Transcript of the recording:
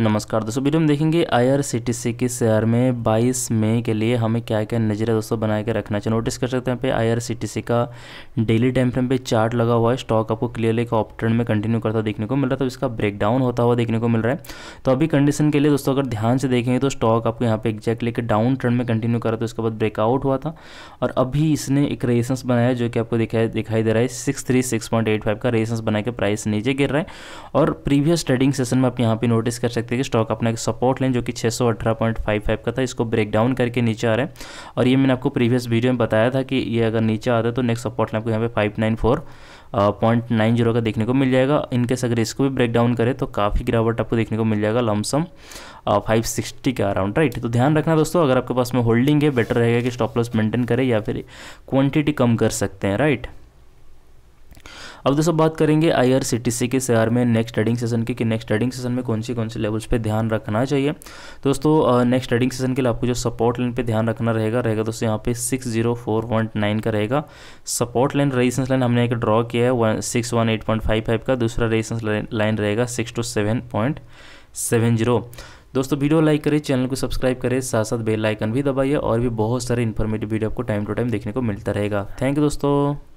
नमस्कार दोस्तों वीडियो में देखेंगे आईआरसीटीसी के शेयर में 22 मई के लिए हमें क्या क्या नजरिया दोस्तों बना के रखना चाहिए नोटिस कर सकते हैं पे आईआरसीटीसी का डेली टाइम फ्रेम पे चार्ट लगा हुआ है स्टॉक आपको क्लियरली एक ऑप ट्रेंड में कंटिन्यू करता देखने को मिल रहा है तो इसका ब्रेकडाउन होता हुआ देखने को मिल रहा है तो अभी कंडीशन के लिए दोस्तों अगर ध्यान से देखेंगे तो स्टॉक आपको यहाँ पे एक्जैक्टली एक डाउन ट्रेंड में कंटिन्यू करा तो उसके बाद ब्रेकआउट हुआ था और अभी इसने एक रेसेंस बनाया जो कि आपको दिखाई दिखाई दे रहा है six three six point eight five का रेसेंस बना के प्राइस नीचे गिर रहा है और प्रीवियस ट्रेडिंग सेशन में आप यहाँ पे नोटिस कर सकते सकते हैं कि स्टॉक अपना एक सपोर्ट लें जो कि 618.55 का था इसको ब्रेक डाउन करके नीचे आ रहा है और ये मैंने आपको प्रीवियस वीडियो में बताया था कि ये अगर नीचे आता है तो नेक्स्ट सपोर्ट लाइन आपको यहाँ पे five nine four point nine zero का देखने को मिल जाएगा इनकेस अगर इसको भी ब्रेक डाउन करें तो काफ़ी गिरावट आपको देखने को मिल जाएगा लमसम फाइव सिक्सटी के अराउंड राइट तो ध्यान रखना दोस्तों अगर आपके पास में होल्डिंग है बेटर रहेगा कि स्टॉप लॉस मेंटेन करें या फिर क्वांटिटी कम कर सकते हैं राइट अब दोस्तों बात करेंगे सी के शेयर में नेक्स्ट ट्रेडिंग सेशन की कि नेक्स्ट ट्रेडिंग सेशन में कौन सी कौन सी लेवल्स पे ध्यान रखना चाहिए दोस्तों नेक्स्ट ट्रेडिंग सेशन के लिए आपको जो सपोर्ट लाइन पे ध्यान रखना रहेगा रहेगा दोस्तों यहाँ पे six zero four point nine का रहेगा सपोर्ट लाइन रेजिस्टेंस लाइन हमने एक ड्रॉ किया है six one eight point five five का दूसरा रेजिस्टेंस लाइन रहेगा six two seven point seven zero दोस्तों वीडियो लाइक करें चैनल को सब्सक्राइब करें साथ साथ बेल आइकन भी दबाइए और भी बहुत सारे इन्फॉर्मेटिव वीडियो आपको टाइम टू टाइम देखने को मिलता रहेगा थैंक यू दोस्तों